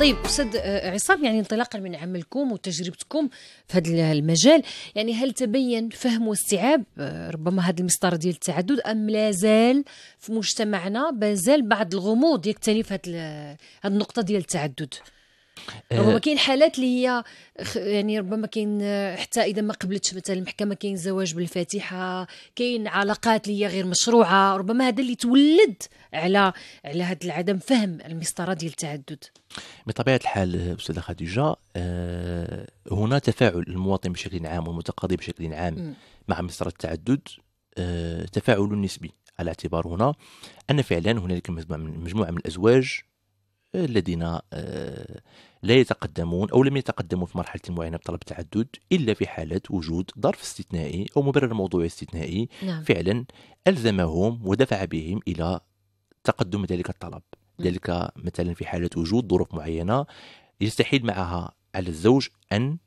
طيب استاذ آه، عصام يعني انطلاقا من عملكم وتجربتكم في هذا المجال يعني هل تبين فهم واستيعاب آه، ربما هذا المسطر ديال التعدد ام لا زال في مجتمعنا بازال بعض الغموض يكتني في هذه النقطه ديال التعدد ربما آه، كاين حالات اللي هي يعني ربما كاين آه، حتى اذا ما قبلتش مثلا المحكمه كاين زواج بالفاتحه كاين علاقات اللي هي غير مشروعه ربما هذا اللي تولد على على هذا العدم فهم المسطره ديال التعدد بطبيعه الحال آه، استاذه خديجه هنا تفاعل المواطن بشكل عام والمتقاضي بشكل عام م. مع مسطره التعدد تفاعل نسبي على اعتبار هنا ان فعلا هنالك مجموعه من الازواج الذين آه، لا يتقدمون او لم يتقدموا في مرحله معينه بطلب التعدد الا في حاله وجود ظرف استثنائي او مبرر موضوعي استثنائي نعم. فعلا الزمهم ودفع بهم الى تقدم ذلك الطلب ذلك مثلا في حاله وجود ظروف معينه يستحيل معها على الزوج ان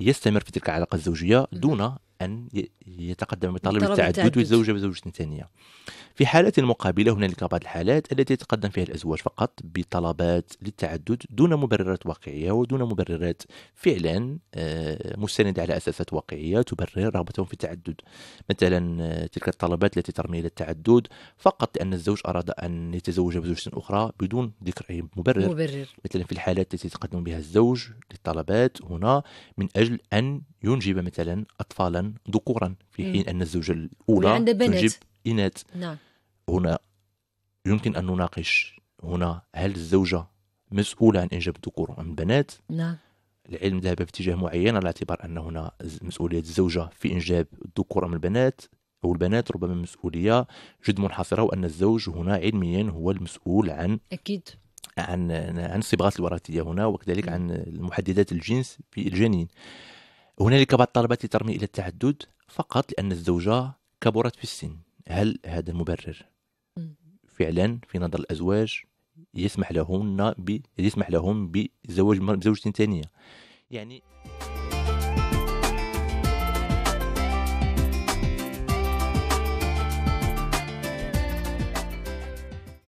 يستمر في تلك العلاقه الزوجيه دون أن يتقدم بطلب التعدد ويتزوج بزوجة ثانية في حالات مقابلة هنالك بعض الحالات التي يتقدم فيها الأزواج فقط بطلبات للتعدد دون مبررات واقعية ودون مبررات فعلا آه، مستندة على أساسات واقعية تبرر رغبتهم في التعدد مثلا آه، تلك الطلبات التي ترمي إلى التعدد فقط لأن الزوج أراد أن يتزوج بزوجة أخرى بدون ذكر أي مبرر, مبرر. مثلا في الحالات التي يتقدم بها الزوج للطلبات هنا من أجل أن ينجب مثلا أطفالا ذكورا في حين أن الزوجة الأولى تنجب إناث نعم. هنا يمكن أن نناقش هنا هل الزوجة مسؤولة عن إنجاب الذكور أم البنات نعم العلم ذهب في اتجاه معين على اعتبار أن هنا مسؤولية الزوجة في إنجاب الذكور أم البنات أو البنات ربما مسؤولية جد منحصرة وأن الزوج هنا علميا هو المسؤول عن أكيد عن عن الصبغات الوراثية هنا وكذلك نعم. عن محددات الجنس في الجنين هنالك بعض الطلبات ترمي إلى التعدد فقط لأن الزوجة كبرت في السن هل هذا المبرر؟ فعلا في نظر الأزواج يسمح لهن ب... يسمح لهم بزواج زوجة ثانية يعني